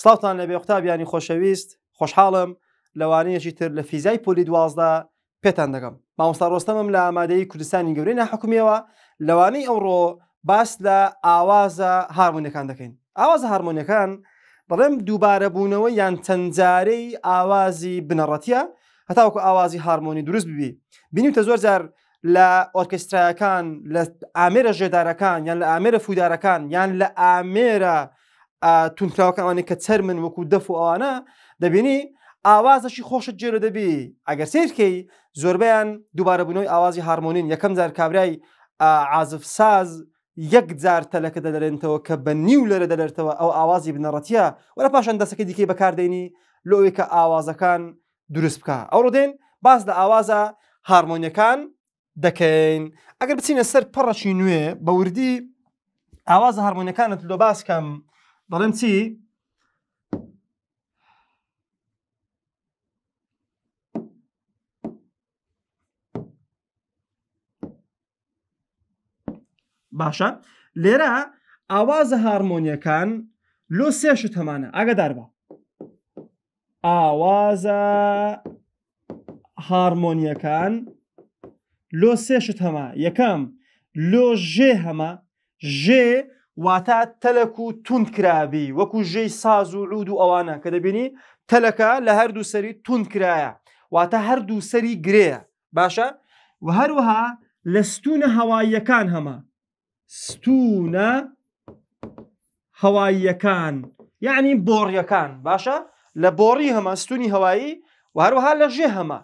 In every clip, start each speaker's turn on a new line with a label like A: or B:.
A: سلااوان لە بێختابیانی خۆشەویست خۆشحاڵم لەوانەیەکی تر لە فیزای پۆلی دوازدا پێتان دەگەم مامۆستا ڕۆستەمم لە ئامادەی کوردستانی گەورەی ناحکومیەوە لەوانەی ئەوڕۆ باس لە ئاوازە هارمونەکان دەکەین ئاوازە هارمونەکان بەڵێم دووبارە بوونەوە یان چەندجارەی ئاوازی بنەڕەتە هەتاوکو ئاوازی هارمۆنی دروست ببی بینیم تە زۆر جار لە ئۆرکسترایەکان لە ئامێرە ژێدارەکان یان لە ئامێرە فودارەکان یان لە ئامێرە تونکراوەکەوانێک کە چەر من وەکو دەف و ئەوانە دەبینی ئاوازەشی خۆشت جێرە دەبی ئەگەر سیرکەی زۆربیان دووبارە بوونەوەی ئاوازی هارمۆنین یەکەم جار کابرای عازف ساز یەک جار تەلەکە دەدەێنتەوە کە بە نیو لەرە دەلێتەوە ئەو ئاوازی بنەڕەتە وەرە پاشان دەسەکە دیکەی بەکاردێنی لۆی کە ئاوازەکان دروست بکە ئەو ڕۆدێن باز لە ئاوازە هارمۆنیەکان دەکەین ئەگەر بچینە سەر پەڕەشی نوێ بە وردی ئاوازە هارمۆنیەکانت لۆ باسکەم دەڵێم چی؟ باشە لێرە ئاوازە هارمۆنیەکان لۆ سێشت هەمانە ئاگدار بە ئاوازە هارمۆنیەکان لۆ سێشت هەما یەکەم لۆ ژێ هەمە ژێ واتە تەلەک و تونند کرابی وەکو ژێی ساز و عود و ئەوانە کە دەبینی تەلەکە لە هەردوو سەری تونند کرایە واتە هەردوو سەری گرەیە باشە و هەروەها لە ستونە هەواییەکان هەمە ستونە هەواییەکان یعنی بۆڕیەکان باشە لە بۆڕی هەمە ستونی هەوایی و هەروەها لە ژێ هەمە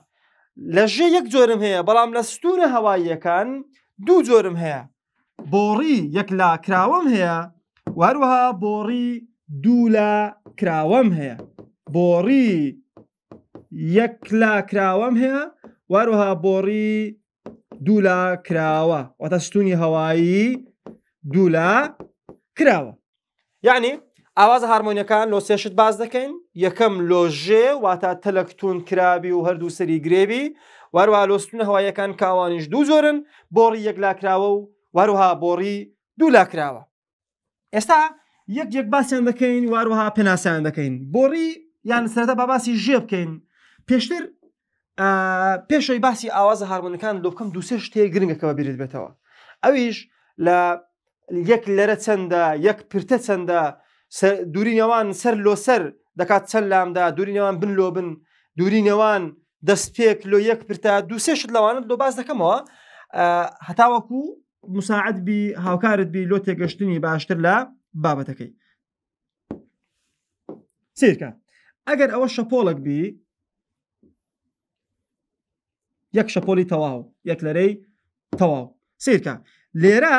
A: لە ژێ یەک جۆرم هەیە بەڵام لە ستونە هەواییەکان دوو جۆرم هەیە بۆڕی یەک لا کراوەم هەیە وەروەها بۆڕی دوو لە کراوەم هەیە بۆڕی یەک لا کراوەم هەیە وەروەها بۆڕی دوو لا کراوە وەتە ستونی هەوایی دوو لا کراوە یعنی ئاوازە هارمۆنیەکان لۆسێشت باز دەکەین یەکەم لۆژێ واتە تەلەکتون کرابی و هەردوو سەری گرێبی وەروە لۆستونە هەوایەکان کاوانیش دوو زۆرن بۆڕی یەک لا کراوە و واروها بۆڕی دوولا کراوە ئێستا یەک یەک باسییان دەکەین واروها پێناسیان دەکەین بۆڕی یان سەرەتا باباسی ژێ بکەین پێشتر پێشەوەی باسی ئاوازە هارمونەکان لۆ بکەم دووسێ شتێ گرنگەکەەوە بیرت بێتەوە ئەویش لە یەک لەرە چەندە یەک پرتە چەندە دوورینەوان سەر لۆ سەر دەکات چەند لامدا دوورینەوان بن لۆ بن دوورینەوان دەستپێک لۆ یەک پرتا دووسێ شت لەوانت لۆ باز دەکەمەوە هەتاوەکو مساعد بی هاوکارت بی لۆ تێگەشتنی باشتر لە بابەتەکەی سیرکە ئەگەر ئەوە شەپۆڵک بی یەک شەپۆلی تەواو یەک لەرەی تەواو سیرکە لێرە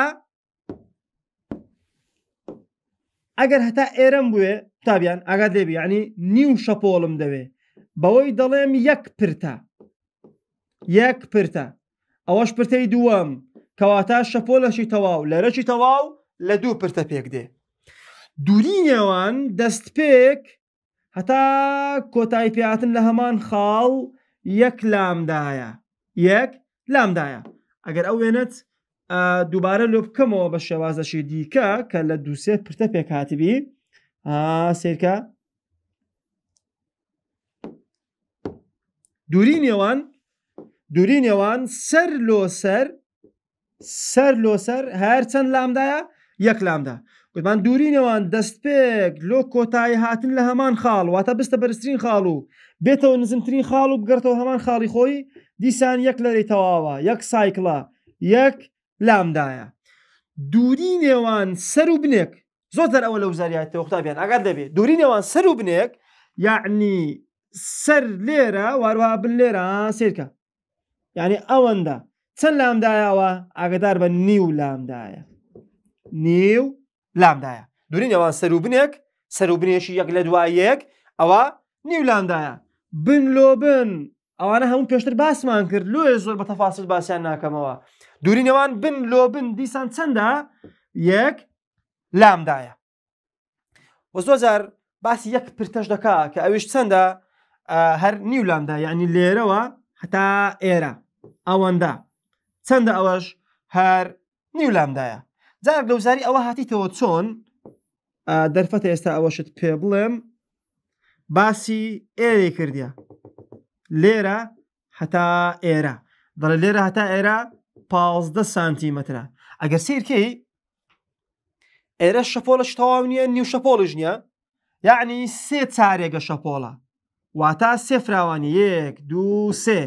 A: ئەگەر هەتا ئێرم بووێ تابیان ئاگات لێبی ینی نیو شەپۆڵم دەوێ بەوەی دەڵێم یەک پرتە یەک پرتە ئەوەش پرتەی دووەم کەواتە شەپۆلەشی تەواو لەرەشی تەواو لە دوو پرتە پێک دێ دووری نێوان دەست پێک هەتا کۆتایی پێاتن لە هەمان خاڵ یەک لامدایە یەک لامدایە ئەگەر ئەو وێنت دووبارە لۆ بکەمەوە بە شێوازەشی دیکە کە لە دووسێ پرتە پێک هاتیبی سیرکە دووری نێوان دووری نێوان سەر لۆ سەر سەر لۆسەر هەرچەند لامدایە یەک لامدا گوتمان دوورینەوەن دەستپێک لۆ کۆتایی هاتن لە هەمان خاڵ واتە بستە بەرزترین خاڵ و بێتەوە نزمترین خاڵ و بگرتەوە هەمان خاڵی خۆی دیسان یەک لەرەی تەواوە یەک سایکڵە یەک لامدایە دووری نێوان سەر و بنێک زۆتر ئەوە لە وزاریاتەوە قوتابیان ئەگەر دەبێت دووری نێوان سەر و بنێک یعنی سەر لێرە واروها بن لێرە سیرکە یعنی ئەوەندە چەند لامدایەوە ئاگدار بە نیو لامدایە نیو لامدایە دوورین ئەوان سەروبنێک سەروبنێشی یەک لە دوایەک ئەوە نیو لامدایە بن لۆ بن ئەوانە هەموو پێشتر باسمان کرد لێ زۆر بە تەفاسل باسییان ناکەمەوە دوورینەوان بن لۆ بن دیسان چەندە یەک لامدایە وە زۆجار باسی یەک پرتەش دەکا کە ئەوش چەندە هەر نیو لامدا یعنی لێرەوە هەتا ئێرە ئەوەندە چەندە ئەوەش هەر نیولامدایە جارێک لەوزاری ئەوە هاتیتەوە چۆن دەرفەتە ئێستا ئەوەشت پێ بڵێم باسی ئێرێ کردە لێرە هەتا ئێرە دەڵێ لێرە هەتا ئێرە پازدە سانتیمەترە ئەگەر سیرکەی ئێرە شەپۆلش تەواو نیە نیو شەپۆلژ نییە یعنی سێ چارێگە شەپۆڵە واتە سێ فراوانی یەک دو سێ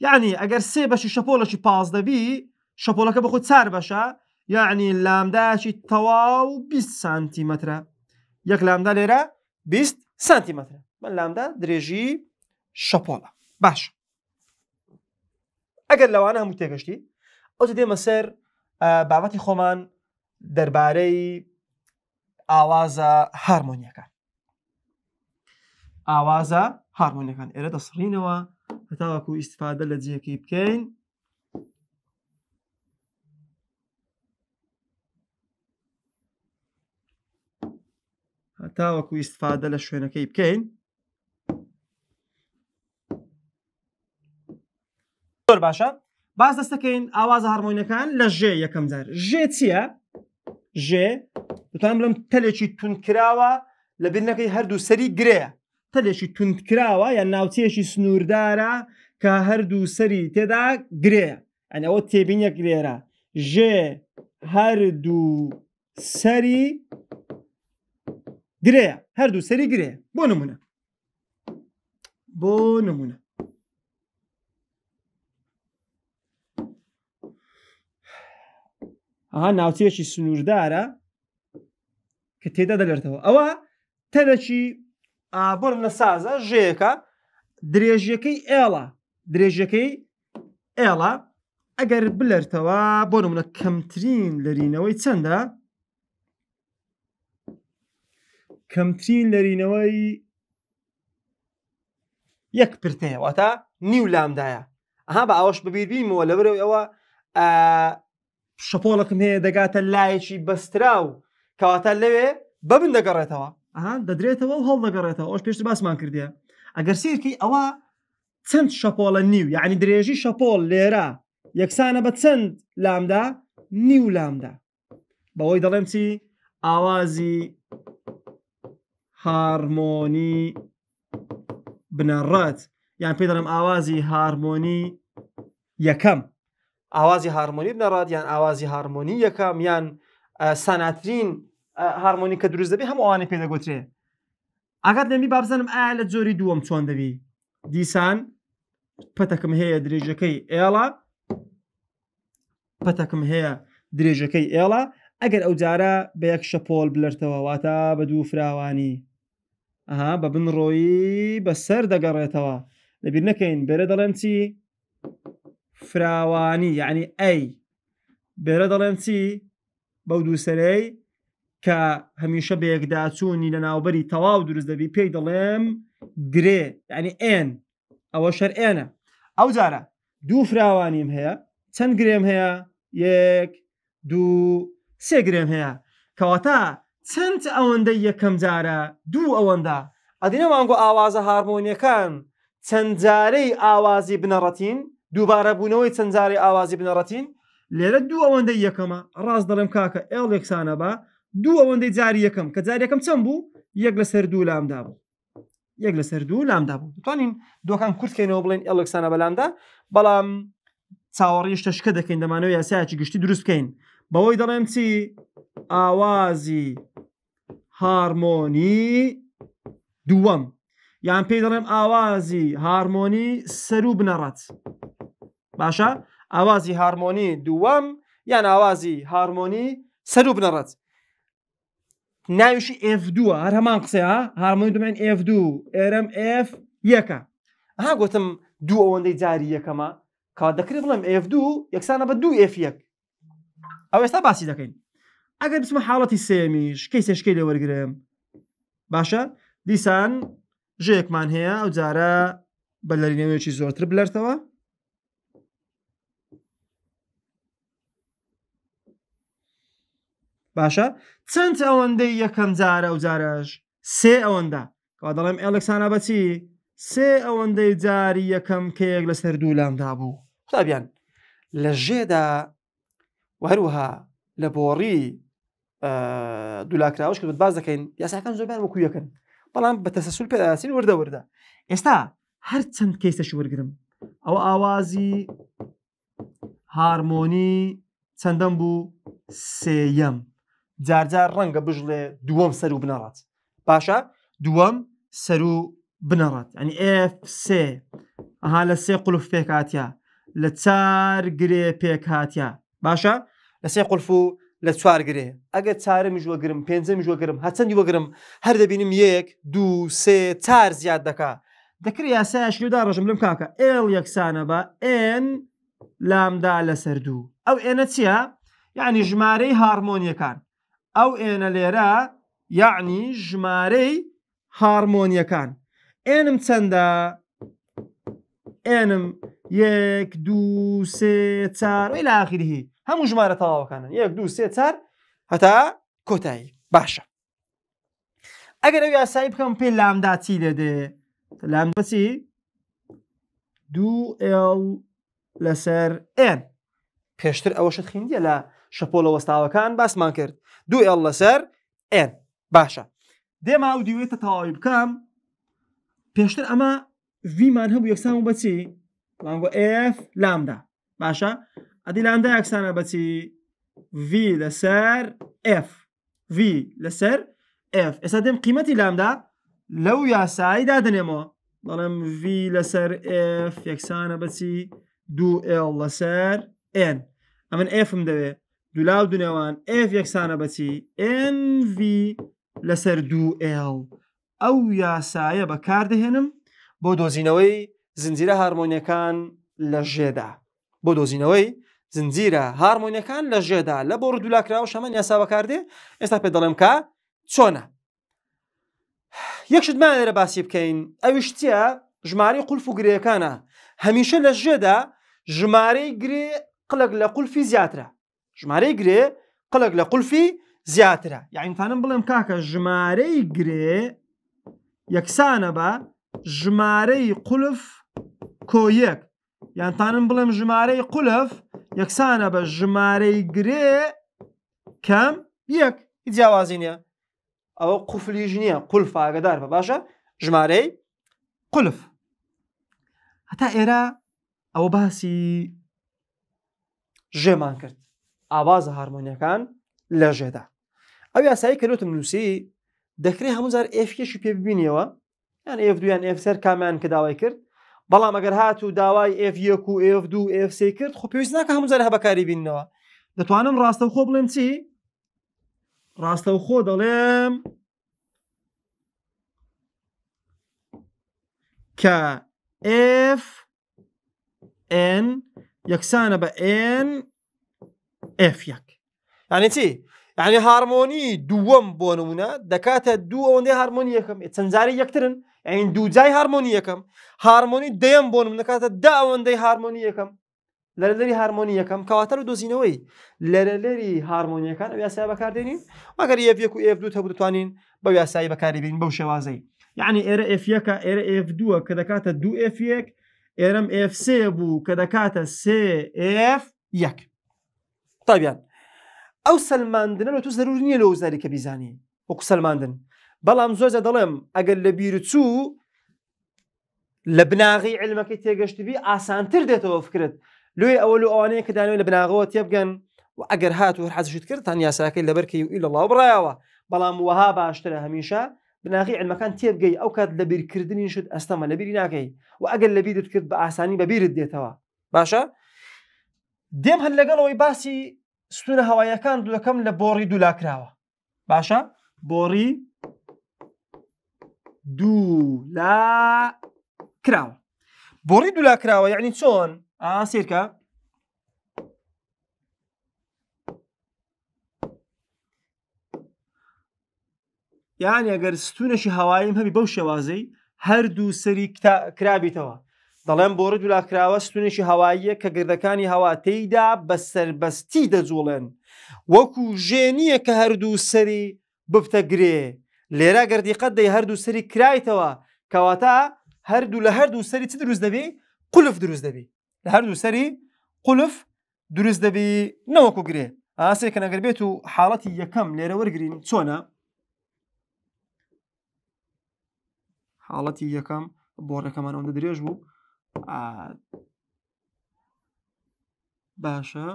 A: يعني اگر سه بشه شپۆڵەکی پازدەبی شەپۆڵەکە بە يعني چار بەشە یعنی لامدایکی تەواو 20 سانتیمەترە یەک لامدا لێرە 20 سانتیمەترە من لامدا درێژی شەپۆڵە باش ئەگەر لەوانە هەموو تێگەشتی ئەوتە دێمە سەر اه، بابەتی خۆمان دەربارەی ئاوازە هارمۆنیەکان ئاوازە هارمۆنیەکان ئێرە دەسڕینەوە هەتاوەکو ئیسفادە لە جیەکی بکەین هەتاوەکو ئیسفادە لە شوێنەکەی بکەین زۆر باشە باز دەستەکەین ئاوازە هەرمۆینەکان لە ژێ یەکەم جار ژێ چییە ژێ دوتان بڵم تەلێکی تونکراوە لە بنەکەی هەردوو سەری گرەیە تەلێکی توندکراوە یان ناوچێشی سنووردارە کە هەردوو سەری تێدا گرێ ئەنەوە تێبینەک لێرە ژێ هەردوو سەری گرێ هەردوو سەری گرێ بۆ نمونە بۆ نمونە ئەها ناوچێکی سنووردارە کە تێدا دەگرتەوە ئەوە تەرەکی بۆ لە سازە ژەیەەکە درێژیەکەی ئێڵە درێژەکەی ئێڵە ئەگەر بلەرتەوە بۆ منە کەمترین لەرینەوەی چەندە کەمترین لەرینەوەی یەک پرتەیەوەتە نیو لامدایە ئەها بە ئەوش ببیربیمەوە لەبرو ئەوە شەپۆڵەکم هەیە دەگاتە لایەکی بەسترا و کەواتە لەوێ بەبن دەگەڕێتەوە دەدرێتەوە و هەڵ دەگەڕێتەوە ئەوش پێشتر باسمان کردە ئەگەر سیرکی ئەوە چەند شەپۆڵە نیو یعنی درێژی شەپۆل لێرە یەکسانە بە چەند لامدا نیو لامدا بەوەی دەڵێم چی ئاوازی هارمۆنی بنەڕەت یان پێ دەڵم ئاوازی هارمۆنی یەکەم ئاوازی هارمۆنی بنەڕات یان ئاوازی هارمۆنی یەکەم یان ساناترین هارمۆنی کە دروست دەبێ هەم ئەوانە پێدەگوترێ ئاگات لەمی بابزانم ئایا لە جۆری دووەم چۆن دەبی دیسان پەتەکەم هەیە درێژەکەی ئێڵە پەتەکەم هەیە درێژەکەی ئێڵە ئەگەر ئەو جارە بە یەک شەپۆل بلەرتەوەواتە بە دوو فراوانی ئەها بە بنڕۆیی بەسەر دەگەڕێتەوە لەبیر نەکەین بێرە دەڵێم چی فراوانی یعنی ئەی بێرە دەڵێم چی بەو دووسەرەی کە هەمیشە بەیەکداچوونی لە ناوبەری تەواو دروست دەبی پێی دەڵێم گرێ ینی ئێن ئەوە شەر ئێنە ئەو جارە دوو فراوانیم هەیە چەند گرێم هەیە یەک دوو سێ گرێم هەیە کەواتە چەند ئەوەندە یەکەم جارە دوو ئەوەندا ئەدینەمانگۆ ئاوازە هارمۆنیەکان چەند جارەی ئاوازی بنەڕەتین دووبارە بوونەوەی چەند جارەی ئاوازی بنەڕەتین لێرە دوو ئەوەندە یەکەمە ڕاست دەڵێم کاکە ئێڵێکسانە بە دوو ئەوەندەی جاری یەکەم کە جاری یەکەم چەند بوو یەک لە سەر دوو لامدا بوو یەک لە سەر دوو لامدا بوو دەتوانین دۆکان کورتکەینەوە بڵێن ئەلکسانە بەلامدا بەڵام چاوەڕیش تەشکە دەکەین دەمانەوە یاسایکی گشتی دروستکەین بەوەی دەڵێم چی ئاوازی هارمۆنی دووەم یان پێی دەڵێم ئاوازی هارمۆنی سەر و بنەڕەت باشە ئاوازی هارمۆنی دووەم یان ئاوازی هارمۆنی سەر و بنەڕەت ناویشی F2 هەر هەمان قسەیە هارمۆنی دومێن F2 ئێرم F یەکە ها گوتم دوو ئەوەندەی جاری یەکەمە کا دەکرێت بڵم F2 یەکسانە بە دو F1 ئەو ئێستا باسی دەکەین ئەگەر بسمە حاڵەتی سێمیش کەی سێشکی لێ وەرگرم باشە دیسان ژەیەکمان هەیە ئەو جارە بەلەرینەوەیەکی زۆرتر بلەرتەوە باشە چەند ئەوەندەی یەکەم جارە ئەو جارەش سێ ئەوەندە کەوا دەڵێم ئەلەکسانە بەچی سێ ئەوەندەی جاری یەکەم کێک لە سەر دوولامدا بوو قوتابیان لە ژێدا وهروها لە بۆڕی دولاکراوش کرد باز دەکەین یاساکان زۆربیان وەکوویەکەن بەڵام بە تەسەسول پێداسین وردە وردە ئێستا هەر چەند کەیسەش وەرگرم ئەوە ئاوازی هارمۆنی چەندەم بوو سێەم جارجار ڕەنگە بژڵێ دووەم سەر و بنەڕات پاشە دووەم سەر و بنەڕات ئەنی FC ئەها لە سێ قلوف پێکاتیا لە چار گرێ پێکاتیا باشە لە سێ قلف و لە چوار گرێ ئەگە چارەمیش وەگرم پێنجەمیش وەگرم هەچەندی وەگرم هەر دەبینم یەک دو سێ چار زیاد دکا دەکری یاسایشدا ڕژم لەم کاکە ئێڵ یەکسانە بە ئێن لامدا لەسەر دوو ئەو ئێنە چییە؟ یعنی ژمارەی هارمۆنیەکان ئەو ئێنە لێرە یعنی ژمارەی هارمۆنیەکان ئێنم چەندە ئێنم یەک دو سێ چار وی لاخیری هەموو ژمارە تەواوەکانن یەک دو سێ چار هەتا کۆتایی باشە ئەگەر ئەو یاسایی بکەم پێ لامدا چی دەدێ لام بچی دوو ئێڵ لەسەر ئێن پێشتر ئەوەشت خوندە لە شەپۆلە وەستاوەکان باسمان کرد دوو ئێڵ لەسەر ئێن باشە دێما ئەو دیوێتە تەواوی بکەم پێشتر ئەمە ڤمان هەبوو یەکسان و بەچی مانگۆ ئF لامدا باشە ئەدی لامدا یەکسانە بەچی V لەسەر F V لەسەر F ئێستا دێم قیمەتی لامدا لەو یاساییدا دنێمەوە دەڵێم V لەسەر F یەکسانە بەچی دو L لەسەر N ئەمن Fم دەوێت دولاو دونێوان F یەکسانە بەچی NV لەسەر دو L ئەو یاسایە بەکاردەهێنم بۆ دۆزینەوەی زنجیرە هارمۆنیەکان لە ژێدا بۆ دۆزینەوەی زنجیرە هارمۆنیەکان لە ژێدا لە بۆ ڕدولاکراوە شەمە یاسا بەکاردێ ئێستا پێ دەڵێم کە چۆنە یەکشتمانێرە باسی بکەین ئەویشتە ژمارە قولف و گرەکانە هەمیشە لە ژێدا ژمارەی گرێ قلک لە قولفی زیاترە ژمارەی گرێ قلک لە قولفی زیاترە یاینتانم بڵێم کاکە ژمارەی گرێ یەکسانە بە ژمارەی قولف کۆیەک یانتانم بڵێم ژمارەی قولف یەکسانە بە ژمارەی گرێ کەم یەک جیاوازی نیە ئەوە قوفلیژ نییە قولف ئاگدار بە باشە ژمارەی قولف هەتا ئێرە ئەوە باسی ژێمان کرد ئاوازە هارمۆنیەکان لە ژێدا ئەو یاسایی کەوتم نووسی دەکرێت هەموزار ئفکیشی پێ ببینیەوە یان ئف دویان ئفسەر کامیان کە داوای کرد بەڵام ئەگەر هات و داوای F1 و F2 FC کرد خۆ پێویست ناکە هەموزار هەبکاری بینەوە دەتوانم ڕاستەوخۆ بڵێم چی ڕاستەوخۆ دەڵێم کە F N یەکسانە بە N F1 یعنی چی؟ یعنی هارمۆنی دووەم بۆ نمونە دەکاتە دوو ئەوەندەی هارمۆنی یەکەم چەندجاری یەکترن ئەین دووجای هارمۆنی یەکەم هارمۆنی دەیەم بۆ نم دەکاتە دا ئەوەندەی هارمۆنی یەکەم لەرەلەری هارمۆنی یەکەم کەواتەر و دۆزینەوەی لەرەلەری هارمۆنیەکان ویاسای بەکاردێنین مەگەر یەک و F دوو هەبوو دەتوانین بە ویاسایی بەکاری بین بەو شێوازەی یعنی ئێرە F1کە ئێرە F دووە کە دەکاتە دو F1 ئێرم F3 بوو کە دەکاتە CF 1. تابیان ئەو سلماندنە لە تو زەرور نییە لە وزاری کە بیزانانی وەکو سلماندن بەڵام زۆرجە دەڵێم ئەگەر لە بیر چوو لە بناغی علمەکەی تێگەشتبی ئاسانتر دێتەوە فکرت لێ ئەوە لە ئەوانەیە کە دانوێت لە بناغەوە تێبگەن و ئەگەر هات و حەزشت کرد تان یاساکەی لەبەرکەی و ئیلڵاو بڕایەوە بەڵام وەها باشترە هەمیشە بناغی علمەکان تێبگەی ئەو کات لە بیرکردنی شت ئەستەمە لە بیری ناکەی و ئەگەر لە بیرت کرد بە ئاسانی بە بیرت دێتەوە باشە دێم هەن لەگەڵەوەی باسی ستونە هەوایەکان دوەکەم لە بۆڕی دوولاکراوە باشە بۆڕی دوولا کراوە بۆڕی دوولاکراوە یعنی چۆن ئاسیرکە یان ئەگەر ستونەشی هەوایم هەبی بەو شێوازەی هەردوو سەری کرابیتەوە دەڵێن بۆ ڕج ولاکراوە ستونێکی هەواییە کە گردەکانی هەوا تێیدا بە سربەستی دەجوڵێن وەکو ژێنیە کە هەردوو سەری بفتەگرێ لێرە گردیقەت دەی هەردوو سەری کرایتەوە کەواتە هەردوو لە هەردوو سەری چ دروست دەبێ قولف دروست دەبی لە هەردوو سەری قولف دروست دەبی نەوەکو گرێ ئاسێ کە نەگەر بێت و حاڵەتی یەکەم لێرە وەرگین چۆنە حاڵەتی یەکەم بۆڕەکەمان ئەوەندە درێژ بوو عاد باشە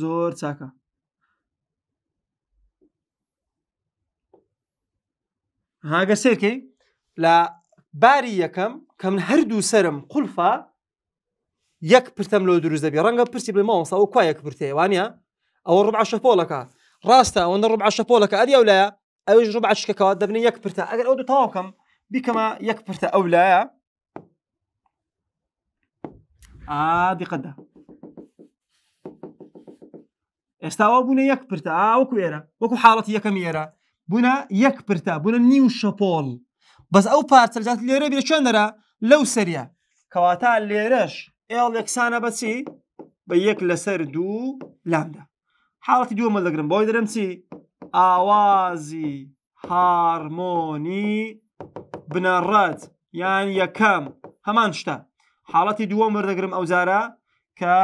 A: زۆر چاکە هاگە سێرکەی لە باری یەکەم کەم هەردوو سرم قولفا یەک پرتەم لۆ دروست دەبێ ڕەنگە پرسی بڵێ ماوەسا و کوای یەک پرتێوانە او ربع شفولك راسته او ربع شفولك ادي او لا او ربع شككات دبني يكبرتا اقل او تواكم بكما يكبرتا او لا ادي آه قده استوى بنا يكبرته آه وكو ايرا وكو حالتي يكم ايرا بنا يكبرته بنا نيو شفول بس او بارتل جات اللي ربي شنرا لو سريع كواتا اللي رش ايه الاكسانة بسي بيك لسردو لامدا حاڵەتی دووەمە دەگرم بۆی دەرم چی ئاوازی هارمۆنی بنەڕەت یان یەکەم هەمان شتە حاڵەتی دووەم وەردەگرم ئەو زارە کە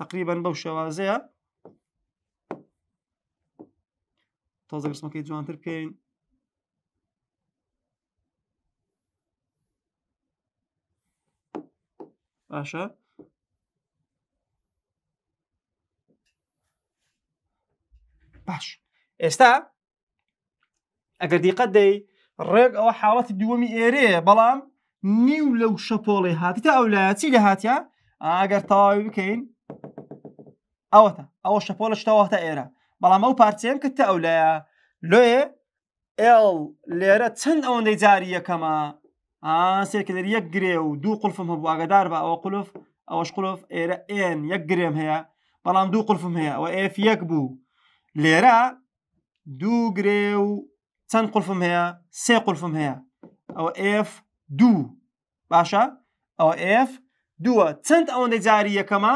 A: تقریبا بەو شێوازەیە تازە گرسمەکەی جوانتر پێین باشە باش ئێستا ئەگەر دیقەت دەی ڕێک ئەوە حاڵەتی دووەمی ئێرەیە بەڵام نیو لەو شەپۆڵی هاتیتە ئەو لایەتی لە هااتیا ئاگەر تەواوی بکەین ئەوەتە ئەوە شەپۆلە شتەوەتە ئێرە بەڵام ئەو پارچەیەم کردتە ئەو لایە لێ ئێڵ لێرە چەند ئەوەندەی جاری یەکەمە سێکدر یەک گرێ و دوو قلفم هەبوو ئاگدار بە ئەوە قلف ئەوەش قلف ئێرە ئێن یەک گرێم هەیە بەڵام دوو قلفم هەیە ئەوە ئف یەک بوو لێرە دوو گرێ و چەند قفم هەیە سێ قفم هەیە ئەوە F دوو باشە ئەوە F دووە چەند ئەوەندەی جاری یەکەمە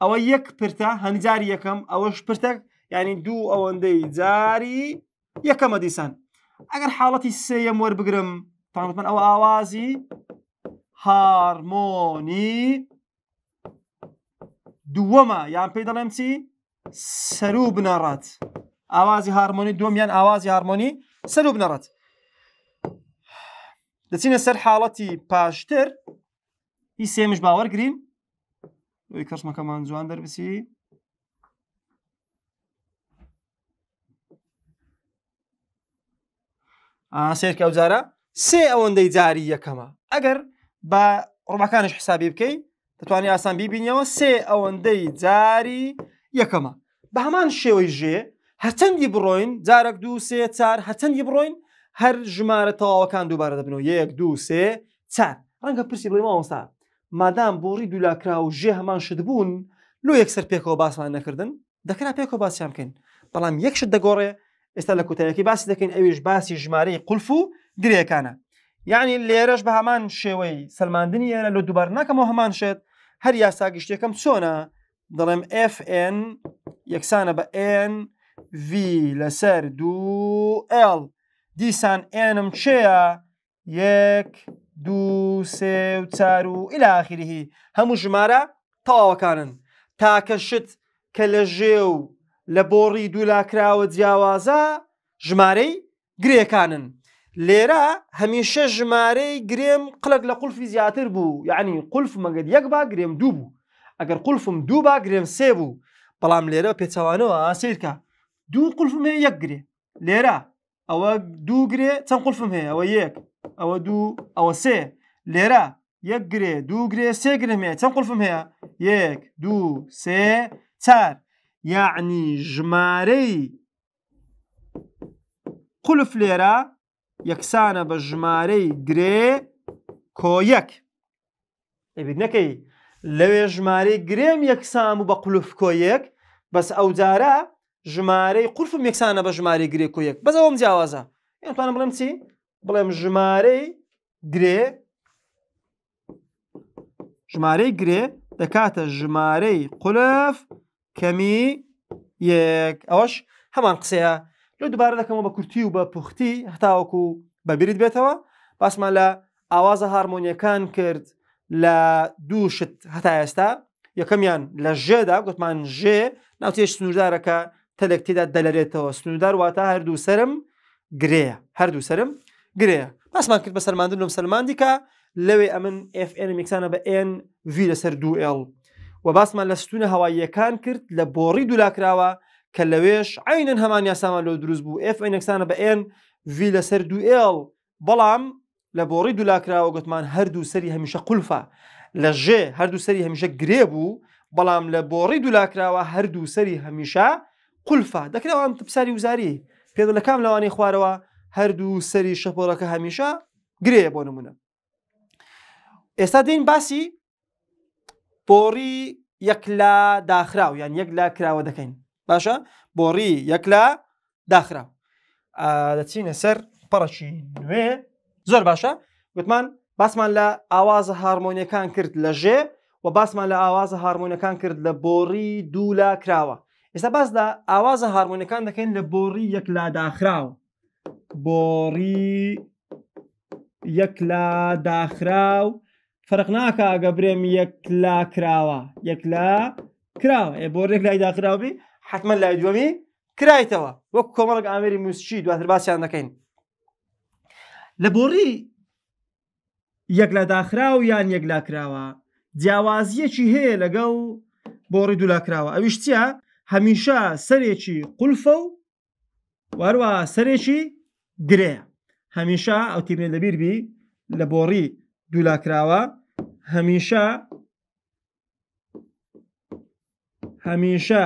A: ئەوە یەک پرتە هەنجاری یەکەم ئەوەش پرتەك یعنی دوو ئەوەندەی جاری یەکەمە دیسان ئەگەر حاڵەتی سێەم وەربگرم تاڵمن ئەوە ئاوازی هارمۆنی دووەمە یان پێی دەڵێم چی سەر و بنەڕات ئاوازی هارمۆنی دومیان ئاوازی هارمۆنی سەر و بنەڕات دەچینە سەر حاڵەتی پاشتر هی سێمش باوەرگرین ئەوی کەسمەکەمان جوان دەربسی سێرکە ئەو جارە سێ ئەوەندەی جاری یەکەمە ئەگەر بە ڕۆمەکانش حسابی بکەیت دەتوانانی ئاسان بیبینەوە سێ ئەوەندەی جاری یەکەمە بە هەمان شێوەی ژێ هەچەندی بڕۆین جارێک دو سێ چار هەچەندی بڕۆین هەر ژمارە تەواوەکان دووبارە دەبنەوە یەک دو سێ چار ڕەنگە پرسی بڵێ ماوەستا مادام بۆڕی دولاکرا و ژێ هەمان شت بوون لۆ یەکسەر پێکەوە باسمان نەکردن دەکرا پێکەوە باسییان بکەین بەڵام یەکشت دەگۆڕێ ئێستا لە کوتایەکی باسی دەکەین ئەویش باسی ژمارەی قلف و درێکانە یعنی لێرەش بە هەمان شێوەی سلماندنیە لە دووبار ناکەمەوە هەمان شێت هەر یاساگەشتەکەم چۆنە دەڵێم FN یەکسانە بە N V لەسەر دوو L دیسان Nم چەیە یەک دو سێ و چار و ئیلاخیرهی هەموو ژمارە تەواوەکانن تاکە شت کە لە ژێو لە بۆڕی دوولاکراوە جیاوازە ژمارەی گرێکانن لێرە هەمیشە ژمارەی گرێم قلک لە قولفی زیاتر بوو یعنی قولف مەگەد یەک با گرێم دوو بوو ئەگەر قولفم دوو باگرێم سێ بوو بەڵام لێرە پێچەوانەوە ئاسیرکە دوو قولفم هەیە یەک گرێ لێرە ئەوە دوو گرێ چەند قولفم هەیە ئەوە یەک ئەوە دوو ئەوە سێ لێرە یەک گرێ دوو گرێ سێ گرم هەیە چەند قولفم هەیە یەک دوو سێ چار یعنی ژمارەی قولف لێرە یەکسانە بە ژمارەی گرێ کۆیەک ئەبیت نەکەی لەوێ ژمارەی گرێم یەکسام و بە قلوف کۆیەک بەس ئەو جارە ژمارەی قورفم یەکسانە بە ژمارە گرێ کۆیەک بەس ئەوم جیاوازە یانتوانم بڵێم چی بڵێم ژمارەی گرێ ژمارەی گرێ دەکاتە ژمارەی قلف کەمی یەک ئەوەش هەمان قسەیە لە دوبارە دەکەمەوە بە کورتی و بە پوختی هەتاوەکو بەبیرت بێتەوە باسمان لە ئاوازە هارمۆنیەکان کرد لە دوو شت هەتا ئێستا یەکەمیان لە ژێدا گوتمان ژێ ناوتێش سنووردارەکە تەلێک تێدا دەلەرێتەوە سنووردار واتە هەردوو سرم گرەیە هەردوو سرم گرەیە پاسمان کرد بە سەرماندن و سلماندیکە لەوێ ئەمن FN میکسانە بە NV لەسەر دوL و باسمان لە ستونە هەواییەکان کرد لە بۆڕی دولاکراوە کە لەوێش عینەن هەمان یاسامان لەو دروست بوو FN نکسانە بە NV لەسەر دوL بەڵام لە بۆڕی دولاکراوە گوتمان هەردوو سەری هەمیشە قولفە لە ژێ هەردوو سەری هەمیشە گرێ بوو بەڵام لە بۆڕی دولاکراوە هەردوو سەری هەمیشە قولفە دەکرەوەم پرسیاری وزاری پێدا لە کام لەوانی خوارەوە هەردوو سەری شەپۆڕەکە هەمیشە گرەیە بۆ نمونە ئێستا دین باسی بۆڕی یەکلا داخراو یان یەکلا کراوە دەکەین باشە بۆڕی یەکلا داخراو دەچینە سەر پەڕەشی نوێ زۆر باشە گوتمان باسمان لە ئاوازە هارمۆنیەکان کرد لە ژێ و باسمان لە ئاوازە هارمۆنیەکان کرد لە بۆڕی دوولا کراوە ئێستا باس لە ئاوازە هارمۆنیەکان دەکەین لە بۆڕی یەک لاداخراوە بۆڕی یەک لا داخراو فەرق ناکە ئەگە برێم یەک لا کراوە یەک لا کراوە ئێ بۆ ڕێک لای داخراوبی حتممە لای دووەمی کرایتەوە وەک کۆمەڵک ئامری موسچی دواتر باسییان دەکەین لە بۆڕی یەکلا داخرا و یان یەکلاکراوە جیاوازیەکی هەیە لەگەڵ بۆڕی دوولاکراوە ئەویشتیا هەمیشە سەرێکی قولفە و واروە سەرێکی گرەیە هەمیشە ئەو تیمێ لەبیربی لە بۆڕی دوولاکراوە هەمیشە هەمیشە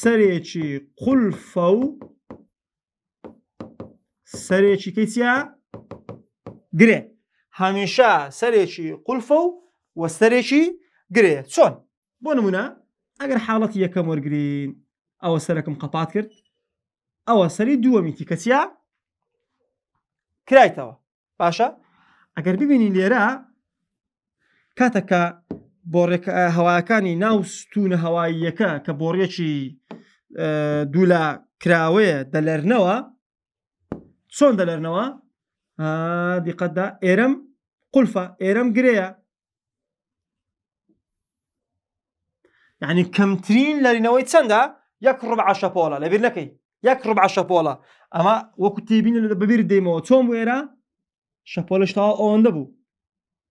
A: سەرێکی قولفە و سەرێکی کەیتیا گرێ هەمیشە سەرێکی قولفە و وە سەرێکی گرێ چۆن بۆ نمونە ئەگەر حاڵەت یەکەم وەرگین ئەوە سەرەکەم قەپات کرد ئەوە سەری دووەمیتی کەسیە کرایتەوە باشە ئەگەر ببینی لێرە کاتەکە بۆڕێک هەوایەکانی ناو ستونە هەواییەکە کە بۆڕێکی دوو لە کراوەیە دەلەرنەوە چۆن دەلەرنەوە دیقەتدا ئێرەم قولفە ئێرەم گرەیە یعنی يعني کەمترین لەرینەوەی چەندە یەک ڕب عشەپۆڵە لەبیر نەکەی یەک ڕب عشەپۆڵە ئەمە وەکو تێبین لە بەبیر دێمەوە چۆن بۆ ئێرە شەپۆلشتا ئەوەندە بوو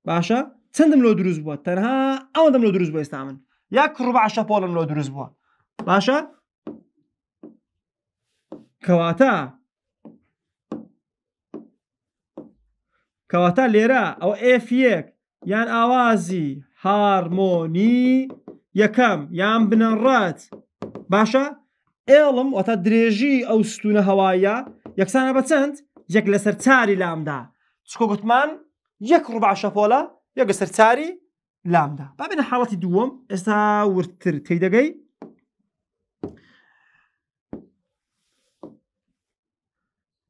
A: باشە چەندم لۆ دروست بووە تەنها ئەوەندەم لۆ دروست دروز ئێستا من یەک ربع شابولا لۆ دروز بووە باشا كواتا کەواتە لێرە ئەو F1 یان ئاوازی هارمۆنی یەکەم یان بنەڕات باشە ئێڵم وەتە درێژی ئەو ستونە هەوایە یەکسانە بە چەند یەک لەسەر چاری لامدا چکۆ گوتمان یەک ڕوبع شەپۆلە یەک لەسەر چاری لامدا با بێنە حاڵەتی دووەم ئێستا ورتتر تێدەگەی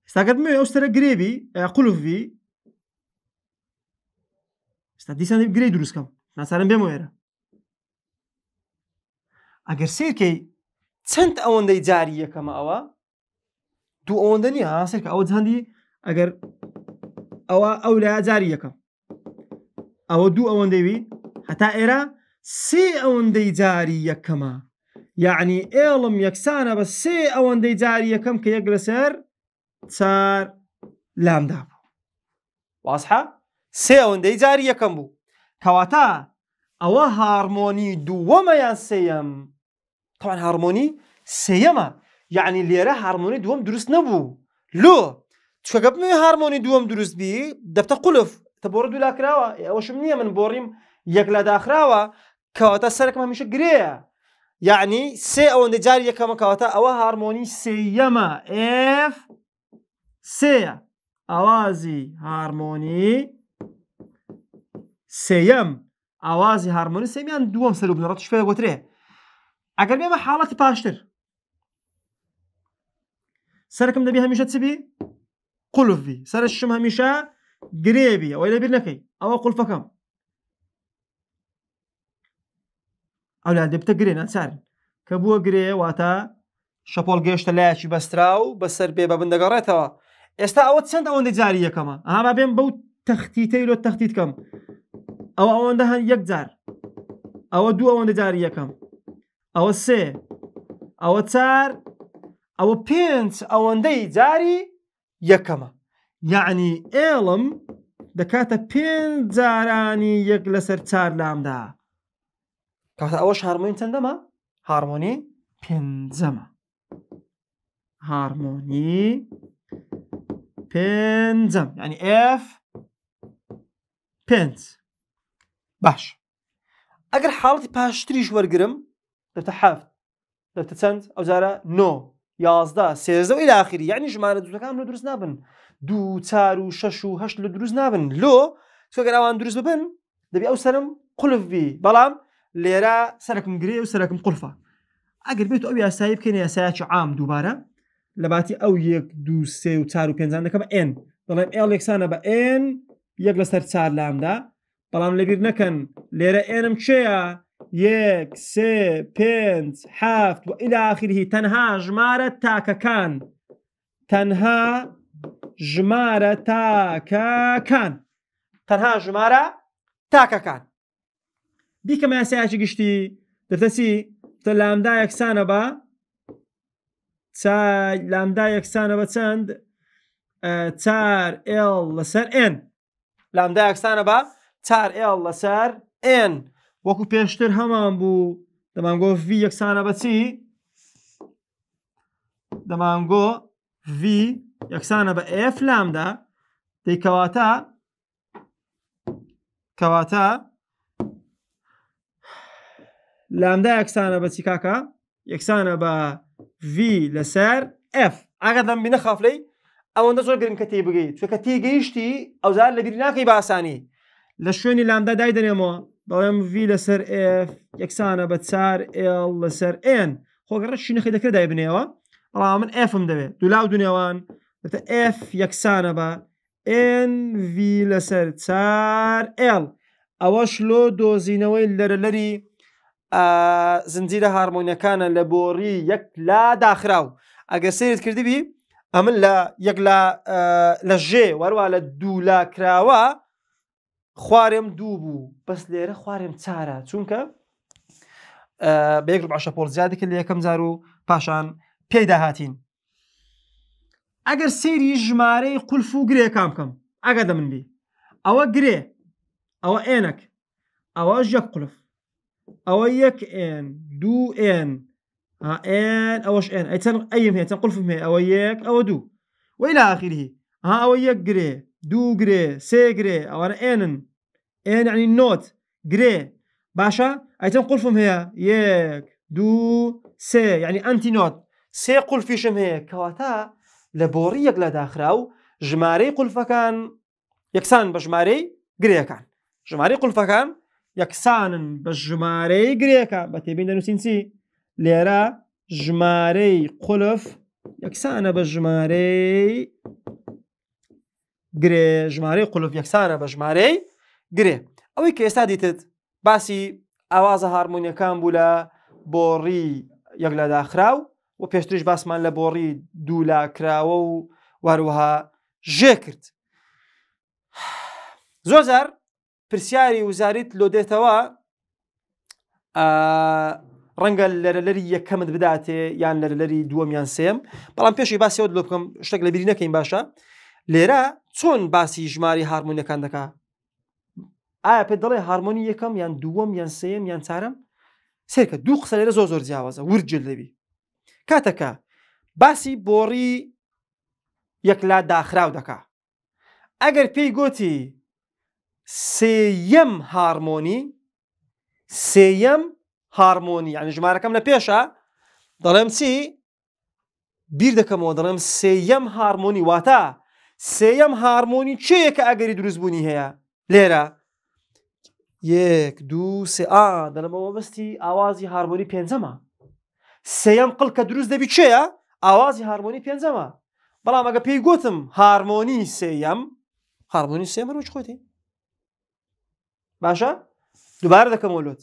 A: ئێستاگەت ئەو سرە گرێبی قولوڤوی ستا دیسان گرەی دروستکەم ناسارم بێم وێرە ئەگەر سیرکەی چەند ئەوەندەی جاری یەکەمە ئەوە دوو ئەوەندە نیە هاسێک ئەوە هەندی ئەگەر ئەوە ئەو لای جاری یەکەم ئەوە دوو ئەوەندەیوی هەتا ئێرە سێ ئەوەندەی جاری یەکەمە یعنی ئێڵم یەکسانە بە سێ ئەوەندەی جاری یەکەم کە یەک لەسەر چار لامدا بوو واسحە سێ ئەوەندەی جاری یەکەم بوو کەواتە ئەوە هارمۆنی دووەمەیان سێەم تاوان هارمۆنی سێەمە یعنی لێرە هارمۆنی دووەم دروست نەبوو لۆ چکە بمێ هارمۆنی دووەم دروست بی دەفتە قولف تە بۆڕ دولا کراوە ئەوەشم نییە من بۆڕیم یەکلا داخراوە کەواتە سەرکم هەمیشە گرەیە یعنی سێ ئەوەندە جاری یەکەمە کەواتە ئەوە هارمۆنی سێەمە F سێە ئەوازی هارمۆنی سێەم ئاوازی هارمۆنی سێمیان دووەم سەر بنەڕەت شوێ گوترێ ئەگەر بێمە حاڵەتی پاشتر سەرکم دەبی هەمیشە چبی قولفی سەر شم هەمیشە گرێبی ئەوەی لەبیر نەکەی ئەوە قولفەکەم ئەو لا دەبتە گرێ ناچارن کە بووە گرێ واتە شەپۆل گەشتە لایکی بەسترا و بەسەر بێ بە بندەگەڕێتەوە ئێستا ئەوە چەند ئەوەندە جاری یەکەمە ئاما بێم بەو تەختیتەی لۆ تەختیت کەم ئەو ئەوەندە هەن یەک جار ئەوە دوو ئەوەندە جاری یەکەم ئەوە سێ ئەوە چار ئەوە پێنج ئەوەندەی جاری یەکەمە یعنی ئێڵم دەکاتە پێنج جارانی یەک لەسەر چار لامدا کاتە ئەوەش هارمۆین چەندەمە هارمۆنی پێنجەمە هارمۆنی پێنجەم ینی F پێنج باش ئەگەر حاڵی پاشتریش وەرگرم دەتە حەفت دەتە چەند ئەوجارە نۆ یازدا سێزە و لاخری یعنی ژمارە دووەکان لە دروست نابن دوو چار و شەش و هەشت لە دروست نابن لۆ چۆگەر ئەوان دروست ببن دەبی ئەو سرم قلفبی بەڵام لێرە سەرکم گرێ و سەرکم قلفە ئەگەر بێت ئەو یاسایی بکەین یاسایکی عام دووبارە لە باتی ئەو یەک دو سێ و چار و پێنجان دەکەم ئێن دەڵێم ئێڵێکسانە بە ئێن یەک لەسەر چار لامدا بەڵام لەبییر نەکەن لێرە ئێنم چەیە یەک سێ پێنج هەفت و ئیلاخیرهی تەنها ژمارە تاکەکان تەنها ژمارە تاکەکان تەنها ژمارە تاکەکان بیکە ماسیاکی گشتی دەتەسی تە لامدا یەکسانە بە لامدا یەکسانە بە چەند چار ئێڵ لەسەر ئێن لامدا یەکسانە بە چار ئێڵ لەسەر ئێن وەکو پێشتر هەمان بوو دەمان گۆ V یەکسانە بەچی دەمان گۆ V یەکسانە بە F لامدا دەیکەواتە کەواتە لامدا یەکسانە بەچی کاکە یەکسانە بە V لەسەر F ئاگە دەم بینە خافلەی ئەوەندە زۆر گرنگ کە تێ بگەیت چکە تێگەیشتی ئەوزار لەبیری ناکەی باسانی لە شوێنی لامدا دای دەنێمەوە بەڵێم V لەسەر F یەکسانە بە چار L لەسەر N خۆگەڕە شینەخی دەکرد دای بنێەوە ئەڵام من Fم دەوێت دولاو دونێوان دەتە F یەکسانە بە NV لەسەر چار L ئەوەش لۆ دۆزینەوەی لەرەلەری زنجیرە هارمۆنیەکانە لە بۆڕی یەک لا داخراو ئەگە سرت کردیبی ئەمن لە یەک لە ژێ وەروە لە دوو لا کراوە خوارێم دوو بوو بەس لێرە خوارێم چارە چونکە بەیەک بەشە پۆل زیادەکە لە یەکەم زار و پاشان پێیدا هاتین ئەگەر سێری ژمارەی قولف و گرێکام بکەم ئەگە دە منبی ئەوە گرێ ئەوە ئێنک ئەوە یەک قولف ئەوە یەک ئێن دوو ئێن ئێن ئەوەش ئێن ئەچەند ئەیم هێتە قولفم هەیە ئەوە یەک ئەوە دوو وەی لا ئاخیری ها ئەوە یەک گرێ دو گرێ سێ گرێ ئەوانە ئێنن ان يعني نوت گرێ باشا ئەیتم قولفم هەیە یەک دوو سێ یعنی ئەنتی نۆت سێ قولفیشم هەیە کەواتە لە بۆڕی یەک لە داخرا و ژمارەی قولفەکان یەکسان بە ژمارەی گرەکان ژمارەی قولفەکان یەکسانن بە ژمارەی گرێکە بە تێبین دەنووسینسی لێرە ژمارەی قولف یەکسانە بە ژمارەی گرێ ژمارەی قلوب یەکسانە بە ژمارەی گرێ ئەوەی کە ئێستا دیتت باسی ئاوازە هارمونیەکان بوو لە بۆڕی یەکلاداخراو و پێشترش باسمان لە بۆڕی دوولا کراوە و واروها ژێ کرد زۆر جار پرسیاری وزاریت لۆ دێتەوە ڕەنگە لەرەلەری یەکەمت بداتێ یان لەرەلەری دووەمیان سێم بەڵام پێشی باسیەوە لۆ بکەم شتێک لە بیری نەکەین باشە لێرە چۆن باسی ژماری هارمونیەکان دەکا ئایا پێ دەڵێ هارمۆنی یەکەم یان دووەم یان سەیەم یان چارم سێکە دوو قسە لێرە زۆ زۆر جیاوازە ورجل لەوی کاتەکە باسی بۆڕی یەکلا داخراو دەکا ئەگەر پێی گوتی سێەم هارمۆنی سێەم هارمۆنی ئەنی ژمارەکەم لە پێشە دەڵێم چی بیر دەکەمەوە دەڵێم سێەم هارمۆنی واتە سێەم هارمۆنی چەیەکە ئەگەری دروستبوونی هەیە لێرە یەک دوو سێ ئا دەلەمەوە بەستی ئاوازی هارمۆنی پێنجەمە سێەم قڵ کە دروست دەبی چێە ئاوازی هارمۆنی پێنجەمە بەڵام ئەگە پێی گوتم هارمۆنی سێەم هارمۆنی سێمەروچ خۆتی باشە دووبارە دەکەمەلوت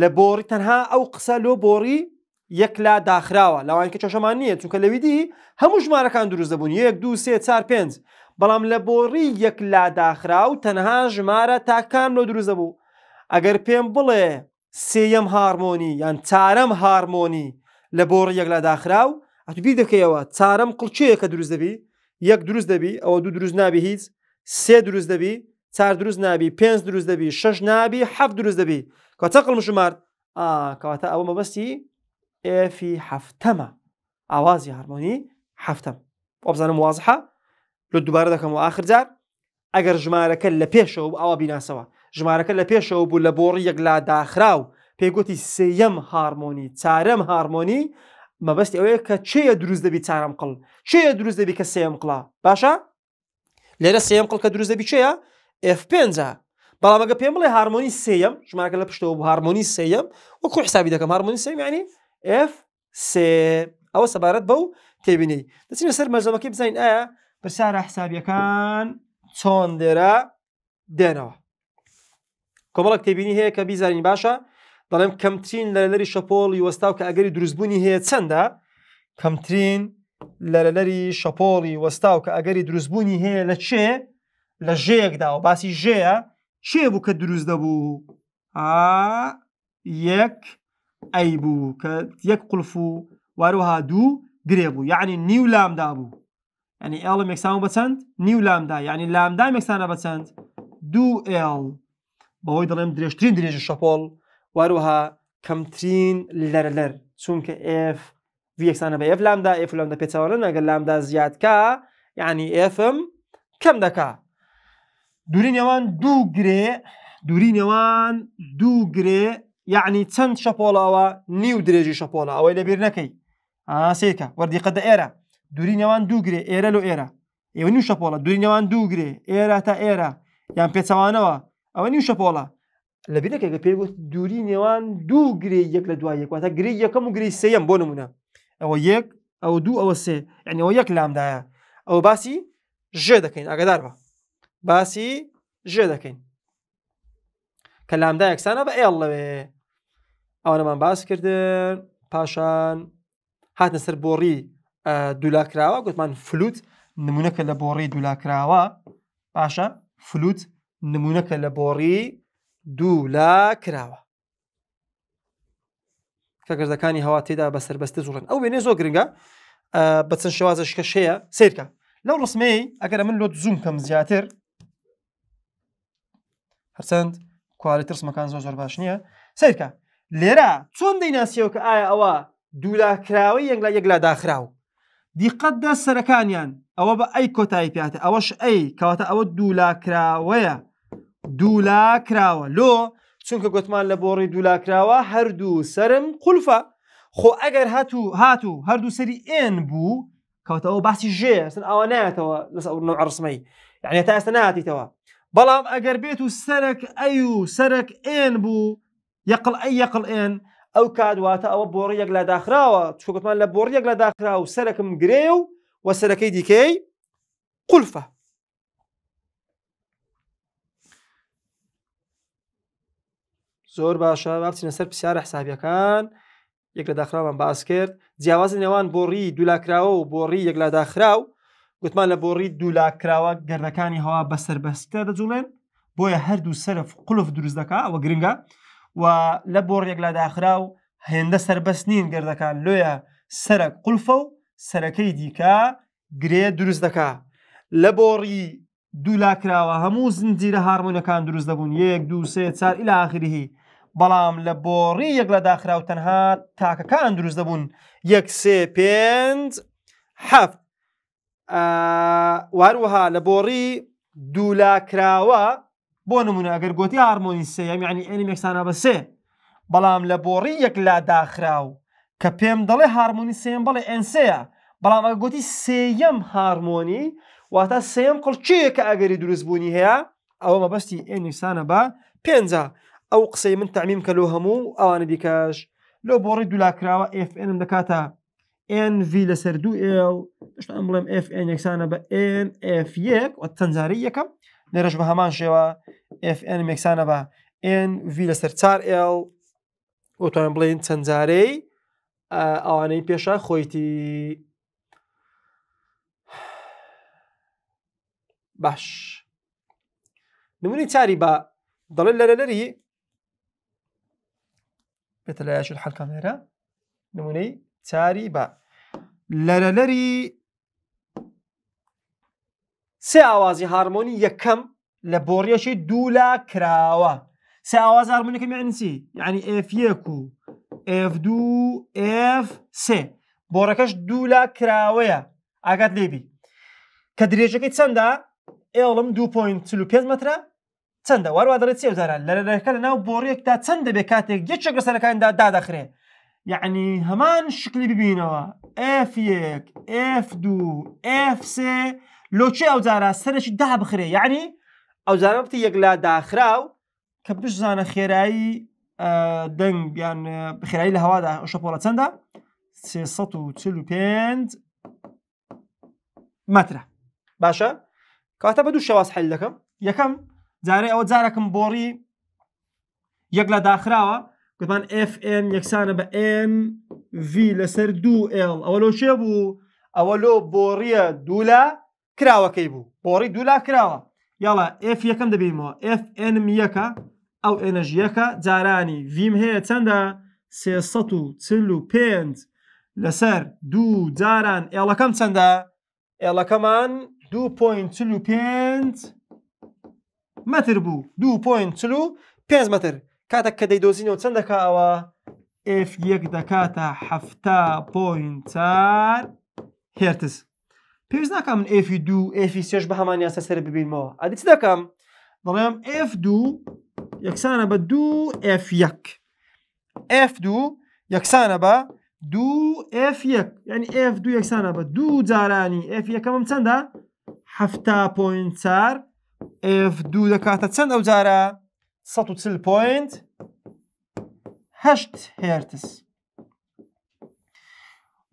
A: لە بۆڕی تەنها ئەو قسە لۆ بۆڕی یەکلا داخراوە لەوان کە چۆشەمان نییە چونکە لەویدی هەموو ژمارەکان دروست دەبوون یەک دو سێ چار پێنج بەڵام لە بۆڕی یەک لا داخرا و تەنها ژمارە تاکان لۆ دروست دەبوو ئەگەر پێم بڵێ سێەم هارمۆنی یان چارەم هارمۆنی لە بۆڕی یەک لا داخرا و ئەتوبی دەکەیەوە چارەم قڵچەیەکە دروست دەبی یەک دروست دەبی ئەوە دوو دروست نابی هیچ سێ دروست دەبی چار دروست نابی پێنج دروست دەبی شەش نابی حەف دروست دەبی کاتەقل مشمارد کەواتە ئەوە مەبەستی ئفی هەفتەمە ئاوازی هەرمۆنی هەفتەم وابزانم وازحە لە دووبارە دەکەم و آخر جار ئەگەر ژمارەکە لە پێشەوە و ئەوە بیناسەوە ژمارەکە لە پێشەوە بوو لە بۆڕی یەک لا داخرا و پێگوتی سێەم هارمۆنی چارەم هارمۆنی مەبەستی ئەوەیە کە چێە دروست دەبی چارم قڵ چێە دروست دەبی کە سێم قڵا باشە لێرە سێم قڵ کە دروست دەبی چێە F5 بەڵام ئەگە پێم بڵێ هارمۆنی سێەم ژمارەکە لە پشتەوە بوو هارمۆنی سێەم وەکو حسابی دەکەم هارمۆنی سێم ینی F C ئەوە سەبارەت بەو تێبینی دەچینە سەر مەزەمەکە بزانین ئایا پرسیارە حسابیەکان چۆن دێرە دێنەوە کۆمەڵک تێبینی هەیە کە بیزانین باشە دەڵێم کەمترین لە لەری شەپۆڵی وەستاو کە ئەگەری دروستبوونی هەیە چەندە کەمترین لە لەری شەپۆڵی وەستاو کە ئەگەری دروستبوونی هەیە لە چێ لە ژەیەکدا و باسی ژەیە چێ بوو کە دروست دەبوو یەک ئەی بوو کە یەک قلف و واروها دوو گرێ بوو یعنی نیو لامدا بوو ئەنی ئێڵم یەکسان بە چەند نیو لامدا یعنی لامدا یەکسانە بە چەند دوو ئێڵ بەهۆی دەڵێم درێژترین درێژی شەپۆڵ واروها کەمترین لەر لەر چونکە ئف یەکسانە بە ئف لامدا ئف لەمدا پێچوانە ئەگەر لامدا زیادکە یعنی ئفم کەم دەکا دوورینەوان دوو گرێ دوورینەوان دوو گرێ یعنی چەند شەپۆڵاوە نیو درێژی شەپۆڵە ئەوەی لەبیر نەکەی ئاسێکە وەردیقە دە ئێرە دووری نێوان دووگرێ ئێرە لە ئێرە ئێوە نیو شەپۆڵە دووری نێوان دووگرێ ئێرە تا ئێرە یان پێچەوانەوە ئەوە نیو شەپۆڵە لەبیرەکەکە پێگوت دووری نێوان دوو گرێ یەک لە دوای یەکواتە گری یەکەم و گری سەیەم بۆ نمونە ئەوە یەک ئەو دوو ئەوە سێ ئەنیەوە یەک لامدایە ئەو باسی ژێ دەکەین ئەگەدار بە باسی ژێ دەکەین کە لامدا یەکسانە بە ئێڵەوێ ئەوەمان باس کردن پاشان هاتنە سەر بۆڕی دوولاکراوە گوتمان فلوت نمونونەکە لە بۆڕی دوولاکراوە پاشە فلوت نمونونەکە لە بۆڕی دوولاکراوە کە گردەکانی هەوا تێدا بە سربەستە زوڵن ئەو وێنێ زۆر گرنگە بە چەند شێوازە شکەشەیە سیرکە لەو ڕسمەی ئەگەر من لۆت زوم کەم زیاتر هەرچەند کوارە ترسمەکان زۆ زۆر باش نییە سیرکە لێرە چۆن دەیناسیەوە کە ئایا ئەوە دوولاکراوی یەنگلا یەکلا داخراو دیقەتدا سەرەکانیان ئەوە بە ئەی کۆتایی پاتە ئەوەش ئەی کەواتە ئەوە دوولاکراوەیە دوولاکراوە لۆ چونکە گوتمان لە بۆڕی دوولاکراوە هەردوو سرم قولفە خۆ ئەگەر هاتوو هاتوو هەردوو سەری ئێن بوو کەوتەوە باسی ژێ سن ئەوە نایەتەوە لەس ئەو ڕسمەی یعنی تا ئێستا ناتیتەوە بەڵام ئەگەر بێت و سەرک ئەی و سەرک ئێن بوو یەقل ئەی یەقل ئێن ئەو کادواتە ئەوە بۆڕی یەک لە داخراوە چوکتمان لە بۆڕ یەک لە داخرا و سەرکم گرێ و وە سەرەکەی دیکەی قولفە زۆر باشە بابچینە سەر پرسیارە حسابیەکان یەک لە داخراوان باس کرد جیاوازن نێوان بۆڕی دولاکراوە و بۆڕی یەک لە داخراو گوتمان لە بۆڕی دوولاکراوە گەردەکانی هەوا بەسەر بەستە دەجوڵێن بۆیە هەردوو سرف قلف دروست دەکا ئەوە گرنگە و لە بۆڕێک لە داخرا و هێندە سربەست نین گردەکان لۆیە سرە قلفە و سەرەکەی دیکە گرێ دروست دەکا لە بۆڕی دوولاکراوە هەموو زنجیرە هارمونونەکان دروست دەبوون یەک دو سێ چار ئیلا آخریهی بەڵام لە بۆڕی یەک لە داخرا و تەنها تاکەکان دروست دەبوون یەک سێ پێ هەفت واروها لە بۆڕی دوولاکراوە بۆ نمونە ئەگەر گوتی هارمۆنی سەیەم ینی ئەنی مێکسانە بە سێ بەڵام لە بۆڕی یەک لا داخراو کە پێم دەڵێ هارمۆنی سێم بڵێ ئەسەیە بەڵام ئەگە گوتی سێەم هارمۆنی واتە سێم قڵچەیە کە ئەگەری دروستبوونی هەیە ئەوە مەبەستی ئێنیسانە بە پێنج ئەو قسەی من تعمیم کە لۆ هەموو ئەوانە دیکەش لۆ بۆڕی دولاکراوە FNم دەکاتە n v لەسەر دوو l ان بڵێم fN یەکسانە بە n f1 تەنجاری یەکەم لێرەش بە هەمان شێوە fN یەکسانە بە n v لەسەر 4 l ئۆتوان آه، آه، بڵێن چەندجارەی ئەوانەی بيشا خويتي باش نموني تاري با دلل لەرە لەری بێتە لایش كاميرا نموني تاري با لەرەلەری سێ ئاوازی هارمۆنی یەکەم لە بۆڕیەشی دوولا کراوە سێ ئاواز هارمونیەکە میعنسی یعنی F1 و F2 F3 بۆڕەکەش دوولا کراوەیە ئاگات لێبی کە درێژەکەی چەندە ئێڵم 2.5 مترە چەندە وەروە دەڵێت چێدارە لەرەکە لە ناو بۆڕێکدا چەند دەبێت کاتێک یەک چەکە سەرەکاندا دادەخرێ یعنی هەمان شکلی ببینەوە F1 F2 F3 لۆچی ئەو جارە سەرەکی دا بخرێ یعنی ئەو جارە بتی یەکلا داخراو کە بشزانە خێرایی دەنگ یان خێرایی لە هەوادا شەپۆڵە چەندە 345 مەترە باشە کاتە بە دوو شێواز حل دەکەم یەکەم جارێ ئەوە جارەکەم بۆڕی یەک لە داخراوە گوتمان FN یەکسانە بە N V لەسەر دو L ئەوە لۆشێ بوو ئەوە لۆ بۆڕیە دوولا کراوەکەی بوو بۆڕی دوولا کراوە یاڵە F یەکەم دەبینەوە FN یەکە ئەو ئێنەژیەکە جارانی ڤیم هەیە چەندە پێ لەسەر دوو جاران ئێڵەکەم چەندە ئێڵەکەمان 2.5 متر بوو 2.5 متر کاتێک کە دەیدۆزینەوە چەند دەکەەوە F یەک دەکاتە ه پوینتار هێرتز پێویست ناکەم من F دو F سێش بە هەمان یاسە سەر ببینمەوە ئەدی چ دەکەم بەڵێم F دو یەکسانە بە دو F یەک F دو یەکسانە بە دو F یەک یعنی F دو یەکسانە بە دوو جارانی F یەکەمم چەندە؟ ه پوینتار F دو دەکاتە چەند ئەو جارە؟ هشت هرتز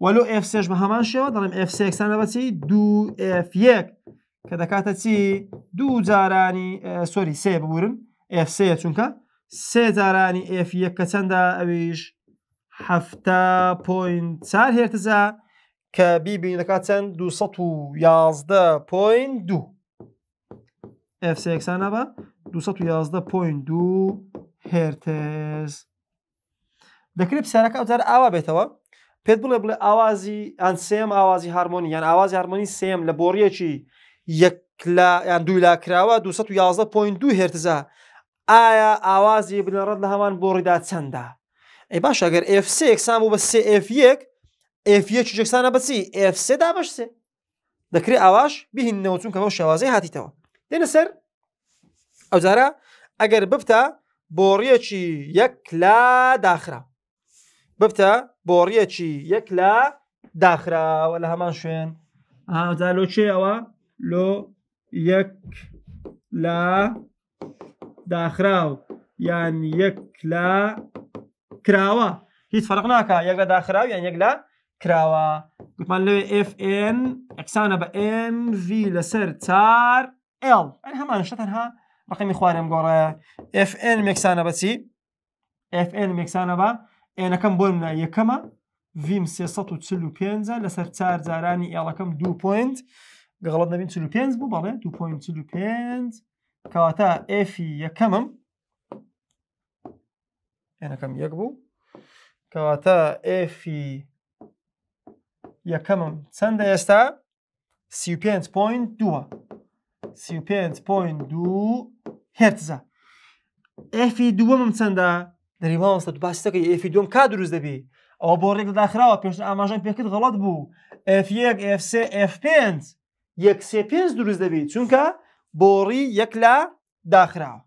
A: ولو F3 بە هەمان شێوە دەڵێم F3ەکسان دو F1 کە دکات چی دوو جارانی سۆری سێ ببورن F3 چونکە سێ جارانی F1 کە چەندە ئەویش ه.4 هێرتزە کە بیبین یازده پوینت دو f 3 211.2 هێرتز دەکرێت پرسیارەکە ئەوتار ئاوا بێتەوە پێت بڵێ بڵێ ئاوازی ئەن سێم ئاوازی هارمۆنی یان ئاوازی هارمۆنی سێم لە بۆڕیەکی یان دوی لاکراوە 211.2 هێرتزە ئایا ئاوازی بنەڕەت لە هەمان بۆڕیدا چەندە ئەی باش ئەگەر F3 ئەکسسان بوو بە سF1 F1 جێکسانە بچی F3 دا بەشێ دەکرێت ئاواش بهین نەوتون کەەوە شێوازەی هاتیتەوە دێنە سەر ئەو جارە ئەگەر ببتە بۆڕیەکی یەک لا داخرا ببتە بۆڕیەکی یەک لا داخراوە لە هەمان شوێن ئازالۆچێەوە لۆ یەک لا داخراو یان یەک لا کراوە هیچ فەرق ناکە یەک لە داخراو یان یەک لە کراوە گوتمان لێ FN ئەکسانە بە NV لەسەر چار L هەمان شتەنها ڕقمی خوارم گۆڕایە FN مێکسانە بەچی FN مێکسانە بە ئێنەکەم بۆ منە یەکەمە ویم 345 لەسەر چار جارانی ئێڵەکەم دو پوینت گەڵت نبین 5 بوو بەڵێ 2.5 کەواتە ئفی یەکەمم ئێنەکەم یەک بوو کەواتە ئفی یەکەمم چەندە ئێستا 35.2 5.2 هێرتزە ئەفی دووەمم چەندە دەریوانستە باسەکەی ئەفی دوم کا دروست دەبی ئەوە بۆ ڕێک داخراوە پێش ئاماژان پێکرد غەڵت بوو F1 F3 F5 یەک سێ پێنج دروست دەبی چونکە بۆڕی یەک لا داخراوە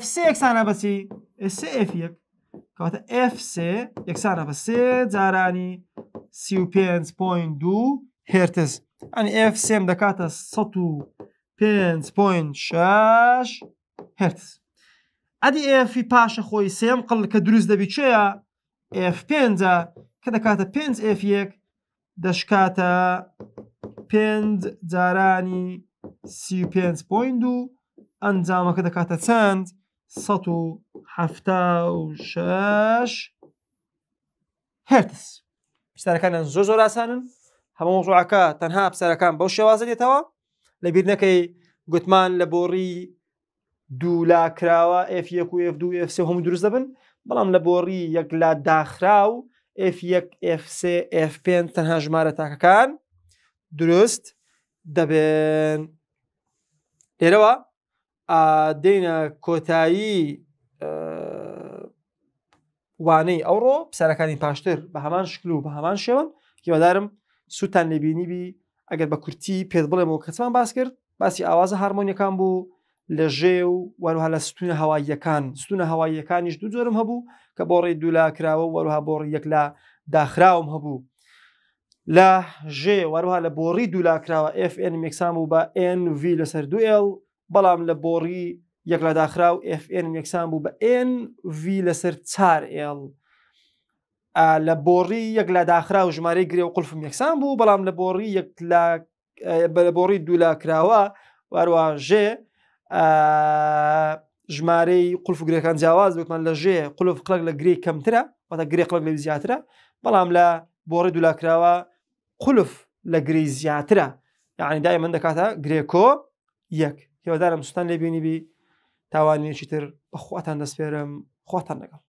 A: F3 یەکسانە بەچی سێ F1 کاتە F3 یەکسانە بە سێ جارانی 35.2 هێرتز ئەنی F3 دەکاتە 1 5.6 هرتز ئەدی ئفی پاشە خۆی سێم قڵ کە دروست دەبی چێە F5 کە دەکاتە 5 F1 دەشکاتە 5 جارانی سی5.2 ئەنجامەکە دەکاتە چەند 1970 هرتز پسەرەکانیان زۆ زۆر ئاسانن هەموو ڕوعەکە تەنها پسەرەکان بەو شێوازە دێتەوە لەبییر نەکەی گوتمان لە بۆڕی دوولاکراوە F1 و F2 F هەموو دروست دەبن بەڵام لە بۆڕی یەک لا داخرا و F1 F3 F5 تەنها ژمارە تاکەکان دروست دەبێن لێرەوە دێنە کۆتایی وانەی ئەوڕۆ پسەرەکانی پاشتر بە هەمان شکل و بە هەمان شێوەن کیوادارم سووتان لێبینیبی ئەگەر بە کورتی پێت بڵێمەوە کەچمان باس کرد باسی ئاوازە هارمۆنیەکان بوو لە ژێ و وەروها لە ستونە هەواییەکان ستونە هەواییەکانیش دوو جۆرم هەبوو کە بۆ ڕێ دوولا کراوە وەروها بۆ ڕێک لە داخراوم هەبوو لە ژێ وەروها لە بۆڕی دوولا کراوە FN مێکسام و بە NV لەسەر دوL بەڵام لە بۆڕی یەکلا داخرا و FN یەکسان بوو بە NV لەسەر 4L لە بۆڕی یەک لە داخرا و ژمارەی گرێ و قلفم یەکسان بوو بەڵام لە بۆڕی لە بۆڕی دوولا کراوە واروا ژێ ژمارەی قلف و گرێکان جیاواز بێتمان لە ژێ قلف قلک لە گرێ کەمترە وتە گرێ قلک لە زیاترە بەڵام لە بۆڕی دوولا کراوە قلف لە گری زیاترە یعنی دای من دەکاتە گرێکۆ یەک هێوادارم سوستان لێبینیبی تاوانێکی تر بەخواتان دەسپێرم خواتان لەگەڵ